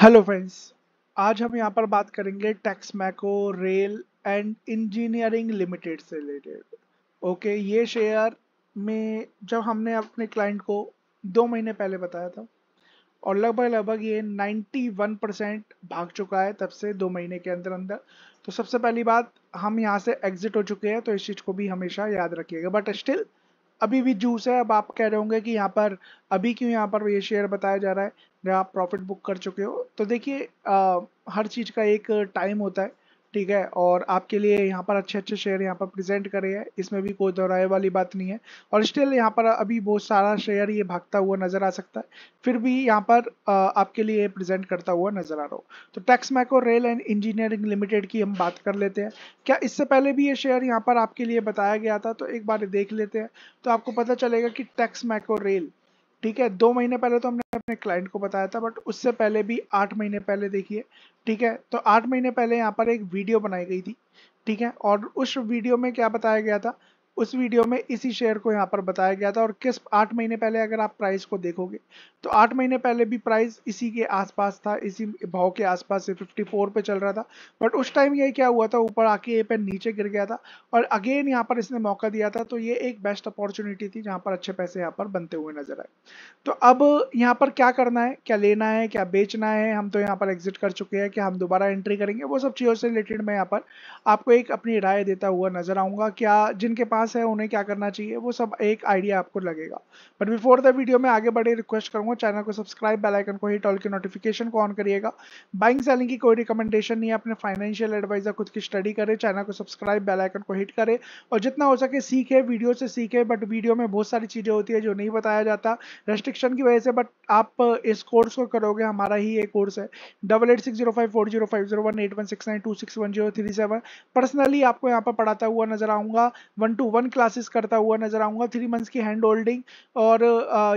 Hello friends आज हम यहाँ पर बात करेंगे Texmaco rail and engineering limited से रिलेटेड ओके ये शेयर में जब हमने अपने क्लाइंट को दो महीने पहले बताया था और लगभग लगभग ये 91 परसेंट भाग चुका है तब से दो महीने के अंदर अंदर तो सबसे पहली बात हम यहाँ से एग्जिट हो चुके हैं तो इस चीज़ को भी हमेशा याद रखिएगा बट स्टिल अभी भी जूस है अब आप कह रहे होंगे कि यहाँ पर अभी क्यों यहाँ पर ये शेयर बताया जा रहा है या आप प्रॉफिट बुक कर चुके हो तो देखिए हर चीज़ का एक टाइम होता है ठीक है और आपके लिए यहाँ पर अच्छे अच्छे शेयर यहाँ पर प्रेजेंट करे हैं इसमें भी कोई दोहराए वाली बात नहीं है और स्टिल यहाँ पर अभी बहुत सारा शेयर ये भागता हुआ नजर आ सकता है फिर भी यहाँ पर आपके लिए प्रेजेंट करता हुआ नजर आ रहा हो तो Texmaco rail and engineering limited की हम बात कर लेते हैं क्या इससे पहले भी ये शेयर यहाँ पर आपके लिए बताया गया था तो एक बार देख लेते हैं तो आपको पता चलेगा कि टैक्स मैको रेल ठीक है दो महीने पहले तो हमने अपने क्लाइंट को बताया था बट उससे पहले भी आठ महीने पहले देखिए ठीक है तो आठ महीने पहले यहाँ पर एक वीडियो बनाई गई थी ठीक है और उस वीडियो में क्या बताया गया था उस वीडियो में इसी शेयर को यहाँ पर बताया गया था और किस आठ महीने पहले अगर आप प्राइस को देखोगे तो आठ महीने पहले भी प्राइस इसी के आसपास था इसी भाव के आसपास से 54 पे चल रहा था बट उस टाइम ये क्या हुआ था ऊपर आके ये पे नीचे गिर गया था और अगेन यहाँ पर इसने मौका दिया था तो ये एक बेस्ट अपॉर्चुनिटी थी जहाँ पर अच्छे पैसे यहाँ पर बनते हुए नजर आए तो अब यहाँ पर क्या करना है क्या लेना है क्या बेचना है हम तो यहाँ पर एग्जिट कर चुके हैं कि हम दोबारा एंट्री करेंगे वो सब चीज़ों से रिलेटेड मैं यहाँ पर आपको एक अपनी राय देता हुआ नजर आऊंगा क्या जिनके पास क्लास है उन्हें क्या करना चाहिए वो सब एक आइडिया आपको लगेगा बट बिफोर द वीडियो में आगे बढ़े रिक्वेस्ट करूंगा चैनल को सब्सक्राइब बेलाइकन को हिट ऑल की नोटिफिकेशन को ऑन करिएगा बाइंग सेलिंग की कोई रिकमेंडेशन नहीं है अपने फाइनेंशियल एडवाइजर खुद की स्टडी करें चैनल को सब्सक्राइब बेलाइकन को हिट करें और जितना हो सके सीखे वीडियो से सीखे बट वीडियो में बहुत सारी चीज़ें होती है जो नहीं बताया जाता रेस्ट्रिक्शन की वजह से बट आप इस कोर्स को करोगे हमारा ही ये कोर्स है double eight six zero five four zero five zero one eight one six nine two six one zero three seven personally आपको यहाँ पर पढ़ाता हुआ नजर आऊंगा वन टू वन क्लासेस करता हुआ नजर आऊंगा थ्री मंथ्स की हैंड होल्डिंग और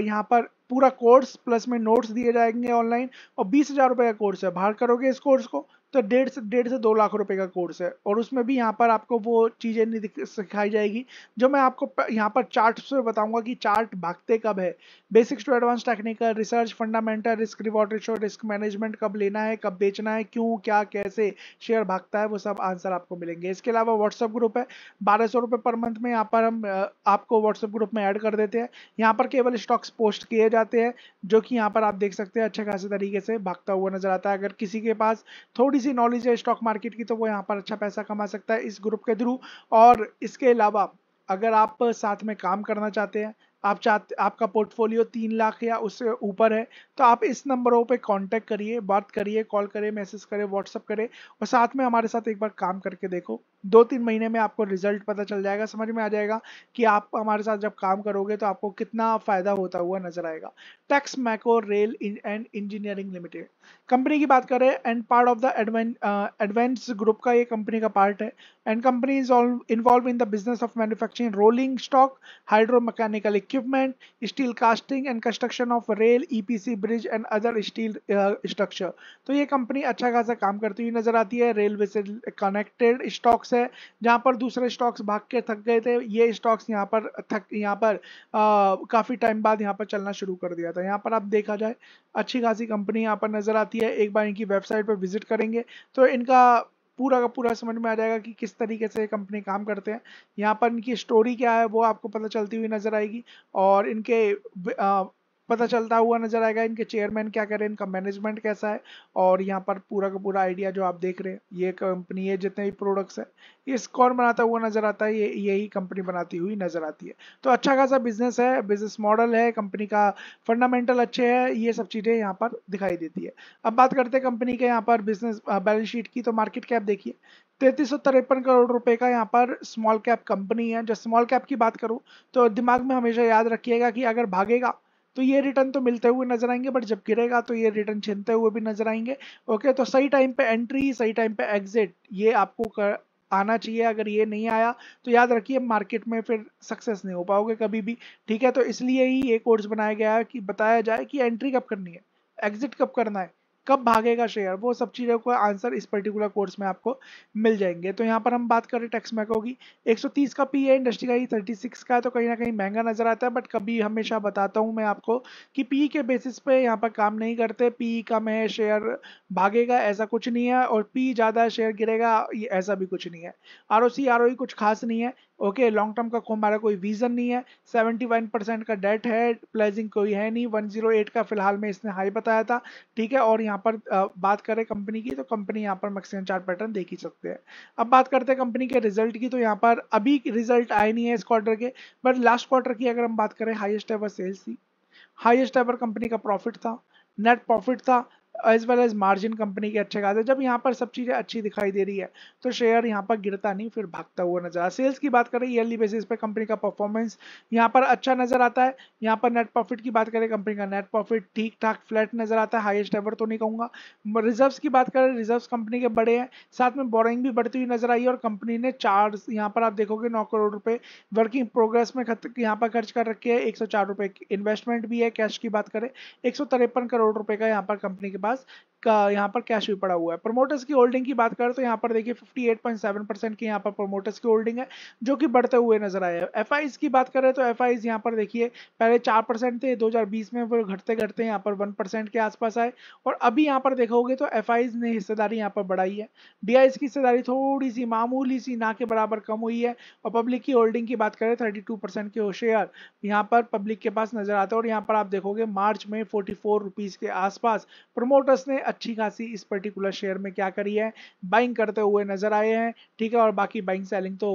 यहाँ पर पूरा कोर्स प्लस में नोट्स दिए जाएंगे ऑनलाइन और बीस हज़ार रुपये का कोर्स है बाहर करोगे इस कोर्स को तो डेढ़ से डेढ़ से दो लाख रुपए का कोर्स है और उसमें भी यहाँ पर आपको वो चीज़ें नहीं सिखाई जाएगी जो मैं आपको यहाँ पर चार्ट से बताऊंगा कि चार्ट भागते कब है basics to advance technical research fundamental risk reward ratio risk management कब लेना है कब बेचना है क्यों क्या कैसे शेयर भागता है वो सब आंसर आपको मिलेंगे इसके अलावा व्हाट्सअप ग्रुप है बारह सौ पर मंथ में यहाँ पर हम आपको व्हाट्सअप ग्रुप में ऐड कर देते हैं यहाँ पर केवल स्टॉक्स पोस्ट किए जाते हैं जो कि यहाँ पर आप देख सकते हैं अच्छे खासे तरीके से भागता हुआ नजर आता है अगर किसी के पास थोड़ी थोड़ी सी नॉलेज है स्टॉक मार्केट की तो वो यहाँ पर अच्छा पैसा कमा सकता है इस ग्रुप के थ्रू और इसके अलावा अगर आप साथ में काम करना चाहते हैं आप चाहते आपका पोर्टफोलियो तीन लाख या उससे ऊपर है तो आप इस नंबरों पे कांटेक्ट करिए बात करिए कॉल करिए मैसेज करें व्हाट्सअप करें और साथ में हमारे साथ एक बार काम करके देखो दो तीन महीने में आपको रिजल्ट पता चल जाएगा समझ में आ जाएगा कि आप हमारे साथ जब काम करोगे तो आपको कितना फ़ायदा होता हुआ नजर आएगा Texmaco rail and engineering limited company की बात करें and part of the Adventz group का ये कंपनी का पार्ट है and company is involve in the business of manufacturing rolling stock hydro mechanical equipment, steel casting and construction of rail, EPC bridge and other steel uh, structure. तो ये company अच्छा खासा काम करती हुई नजर आती है रेलवे से कनेक्टेड स्टॉक्स है जहाँ पर दूसरे स्टॉक्स भाग के थक गए थे ये स्टॉक्स यहाँ पर थक यहाँ पर आ, काफी टाइम बाद यहाँ पर चलना शुरू कर दिया था यहाँ पर आप देखा जाए अच्छी खासी कंपनी यहाँ पर नजर आती है एक बार इनकी वेबसाइट पर विजिट करेंगे तो इनका पूरा का पूरा समझ में आ जाएगा कि किस तरीके से कंपनी काम करते हैं यहाँ पर इनकी स्टोरी क्या है वो आपको पता चलती हुई नज़र आएगी और इनके पता चलता हुआ नजर आएगा इनके चेयरमैन क्या रहे हैं इनका मैनेजमेंट कैसा है और यहाँ पर पूरा का पूरा आइडिया जो आप देख रहे हैं ये कंपनी है जितने भी प्रोडक्ट्स है ये कौन बनाता हुआ नजर आता है ये यही कंपनी बनाती हुई नजर आती है तो अच्छा खासा बिजनेस है बिजनेस मॉडल है कंपनी का फंडामेंटल अच्छे है ये सब चीजें यहाँ पर दिखाई देती है अब बात करते हैं कंपनी के यहाँ पर बिजनेस बैलेंस शीट की तो मार्केट कैप देखिए तैतीस करोड़ रुपए का यहाँ पर स्मॉल कैप कंपनी है जब स्मॉल कैप की बात करूँ तो दिमाग में हमेशा याद रखिएगा कि अगर भागेगा तो ये रिटर्न तो मिलते हुए नजर आएंगे बट जब गिरेगा तो ये रिटर्न छिनते हुए भी नजर आएंगे ओके तो सही टाइम पे एंट्री सही टाइम पे एग्जिट ये आपको कर, आना चाहिए अगर ये नहीं आया तो याद रखिए मार्केट में फिर सक्सेस नहीं हो पाओगे कभी भी ठीक है तो इसलिए ही ये कोर्स बनाया गया है कि बताया जाए कि एंट्री कब करनी है एग्जिट कब करना है कब भागेगा शेयर वो सब चीज़ों का आंसर इस पर्टिकुलर कोर्स में आपको मिल जाएंगे तो यहाँ पर हम बात करें टैक्स मैको की 130 का पी है इंडस्ट्री का ही 36 का है तो कहीं ना कहीं महंगा नजर आता है बट कभी हमेशा बताता हूँ मैं आपको कि पी e के बेसिस पे यहाँ पर काम नहीं करते पी e कम है शेयर भागेगा ऐसा कुछ नहीं है और पी e ज़्यादा शेयर गिरेगा ऐसा भी कुछ नहीं है आर ओ कुछ खास नहीं है ओके लॉन्ग टर्म का हमारा कोई विजन नहीं है 71 परसेंट का डेट है प्लेजिंग कोई है नहीं 108 का फिलहाल में इसने हाई बताया था ठीक है और यहाँ पर बात करें कंपनी की तो कंपनी यहाँ पर मैक्सिमम चार्ट पैटर्न देख ही सकते हैं अब बात करते हैं कंपनी के रिजल्ट की तो यहाँ पर अभी रिजल्ट आए नहीं है इस क्वार्टर के बट लास्ट क्वार्टर की अगर हम बात करें हाइएस्ट एवर सेल्स थी हाइएस्ट एवर कंपनी का प्रॉफिट था नेट प्रॉफिट था as well as margin company के अच्छे खासे जब यहाँ पर सब चीज़ें अच्छी दिखाई दे रही है तो शेयर यहाँ पर गिरता नहीं फिर भागता हुआ नजर आ सेल्स की बात करें ईयरली बेसिस पे कंपनी का परफॉर्मेंस यहाँ पर अच्छा नजर आता है यहाँ पर नेट प्रॉफिट की बात करें कंपनी का नेट प्रॉफिट ठीक ठाक फ्लैट नजर आता है हाइस्ट एवर तो नहीं कहूँगा रिजर्व की बात करें रिजर्व कंपनी के बड़े हैं साथ में बोरिंग भी बढ़ती हुई नजर आई और कंपनी ने चार यहाँ पर आप देखोगे नौ करोड़ रुपए वर्किंग प्रोग्रेस में यहाँ पर खर्च कर रखे है एक सौ इन्वेस्टमेंट भी है कैश की बात करें एक करोड़ रुपए का यहाँ पर कंपनी के पास us का यहाँ पर कैश भी पड़ा हुआ है प्रमोटर्स की होल्डिंग की बात करें तो यहाँ पर देखिए 58.7 परसेंट की यहाँ पर प्रमोटर्स की होल्डिंग है जो कि बढ़ते हुए नजर आए हैं एफ की बात करें तो एफ आई यहाँ पर देखिए पहले चार परसेंट थे 2020 में वो घटते घटते यहाँ पर वन परसेंट के आसपास आए और अभी यहाँ पर देखोगे तो एफ ने हिस्सेदारी यहाँ पर बढ़ाई है डी की हिस्सेदारी थोड़ी सी मामूली सी ना के बराबर कम हुई है और पब्लिक की होल्डिंग की बात करें थर्टी टू परसेंट के शेयर यहाँ पर पब्लिक के पास नजर आता है और यहाँ पर आप देखोगे मार्च में फोर्टी फोर के आसपास प्रमोटर्स ने अच्छी खासी इस पर्टिकुलर शेयर में क्या करी है बाइंग करते हुए नजर आए हैं ठीक है और बाकी बाइंग सेलिंग तो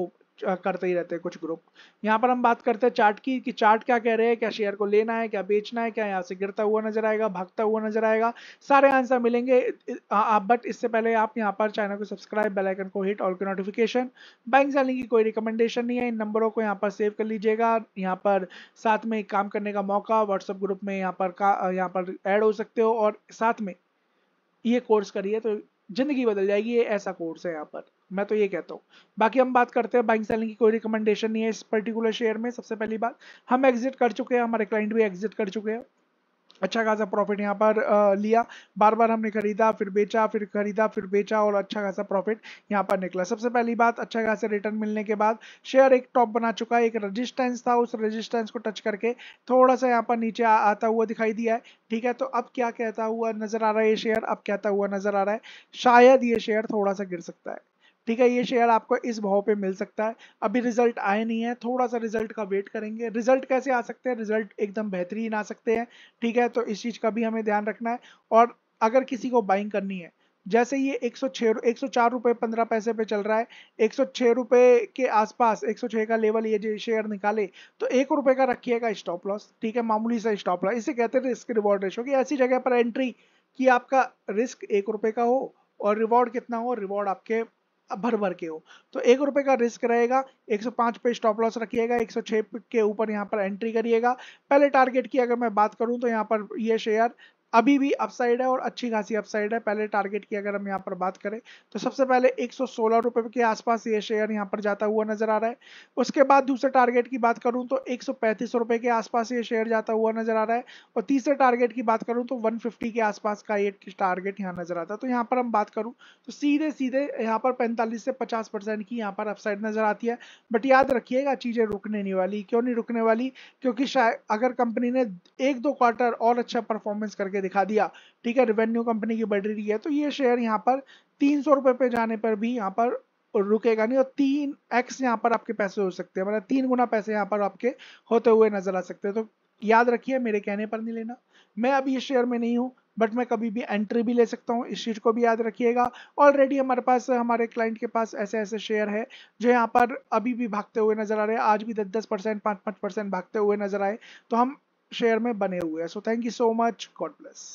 करते ही रहते हैं कुछ ग्रुप यहाँ पर हम बात करते हैं चार्ट की कि चार्ट क्या कह रहे हैं क्या शेयर को लेना है क्या बेचना है क्या यहाँ से गिरता हुआ नजर आएगा भागता हुआ नजर आएगा सारे आंसर मिलेंगे आप बट इससे पहले आप यहाँ पर चैनल को सब्सक्राइब बेल आइकन को हिट ऑल के नोटिफिकेशन बैंक सेलिंग की कोई रिकमेंडेशन नहीं है इन नंबरों को यहाँ पर सेव कर लीजिएगा यहाँ पर साथ में काम करने का मौका व्हाट्सअप ग्रुप में यहाँ पर यहाँ पर एड हो सकते हो और साथ में ये कोर्स करिए तो जिंदगी बदल जाएगी ये ऐसा कोर्स है यहाँ पर मैं तो ये कहता हूँ बाकी हम बात करते हैं बाइंग सेलिंग की कोई रिकमेंडेशन नहीं है इस पर्टिकुलर शेयर में सबसे पहली बात हम एग्जिट कर चुके हैं हमारे क्लाइंट भी एग्जिट कर चुके हैं अच्छा खासा प्रॉफिट यहाँ पर लिया बार बार हमने खरीदा फिर बेचा फिर खरीदा फिर बेचा और अच्छा खासा प्रॉफिट यहाँ पर निकला सबसे पहली बात अच्छा खासा रिटर्न मिलने के बाद शेयर एक टॉप बना चुका है एक रजिस्टेंस था उस रजिस्टेंस को टच करके थोड़ा सा यहाँ पर नीचे आ, आता हुआ दिखाई दिया है ठीक है तो अब क्या कहता हुआ नजर आ रहा है ये शेयर अब कहता हुआ नजर आ रहा है शायद ये शेयर थोड़ा सा गिर सकता है ठीक है ये शेयर आपको इस भाव पे मिल सकता है अभी रिजल्ट आए नहीं है थोड़ा सा रिजल्ट का वेट करेंगे रिजल्ट कैसे आ सकते हैं रिजल्ट एकदम बेहतरीन आ सकते हैं ठीक है तो इस चीज़ का भी हमें ध्यान रखना है और अगर किसी को बाइंग करनी है जैसे ये एक सौ छः एक सौ चार रुपये पंद्रह पैसे पे चल रहा है एक सौ छः रुपये के आसपास एक सौ छः का लेवल ये जो शेयर निकाले तो एक रुपये का रखिएगा स्टॉप लॉस ठीक है मामूली सा स्टॉप लॉस इसे कहते हैं रिस्क रिवॉर्ड रेशो कि ऐसी जगह पर एंट्री कि आपका रिस्क एक रुपये का हो और रिवॉर्ड कितना हो रिवॉर्ड आपके भर भर के हो तो एक रुपए का रिस्क रहेगा 105 पे स्टॉप लॉस रखिएगा 106 के ऊपर यहाँ पर एंट्री करिएगा पहले टारगेट की अगर मैं बात करूँ तो यहाँ पर ये शेयर अभी भी अपसाइड है और अच्छी खासी अपसाइड है पहले टारगेट की अगर हम यहाँ पर बात करें तो सबसे पहले एक सौ के आसपास ये शेयर यहाँ पर जाता हुआ नजर आ रहा है उसके बाद दूसरे टारगेट की बात करूँ तो एक रुपए के आसपास ये शेयर जाता हुआ नजर आ रहा है और तीसरे टारगेट की बात करूँ तो वन के आसपास का ये टारगेट यहाँ नजर आता है तो यहाँ पर हम बात करूँ तो सीधे सीधे यहाँ पर पैंतालीस से पचास परसेंट की यहाँ पर अपसाइड नजर आती है बट याद रखिएगा चीज़ें रुकने नहीं वाली क्यों नहीं रुकने वाली क्योंकि शायद अगर कंपनी ने एक दो क्वार्टर और अच्छा परफॉर्मेंस करके दिखा दिया ठीक है रेवेन्यू कंपनी की बढ़ रही है तो ये शेयर यहाँ पर तीन सौ रुपए पे जाने पर भी यहाँ पर रुकेगा नहीं और तीन एक्स यहाँ पर आपके पैसे हो सकते हैं मतलब तीन गुना पैसे यहाँ पर आपके होते हुए नजर आ सकते हैं तो याद रखिए मेरे कहने पर नहीं लेना मैं अभी इस शेयर में नहीं हूँ बट मैं कभी भी एंट्री भी ले सकता हूँ इस चीज़ को भी याद रखिएगा ऑलरेडी हमारे पास हमारे क्लाइंट के पास ऐसे ऐसे शेयर है जो यहाँ पर अभी भी भागते हुए नजर आ रहे हैं आज भी दस दस परसेंट पाँच पाँच परसेंट भागते हुए नजर आए तो हम शेयर में बने हुए हैं so thank you so much God bless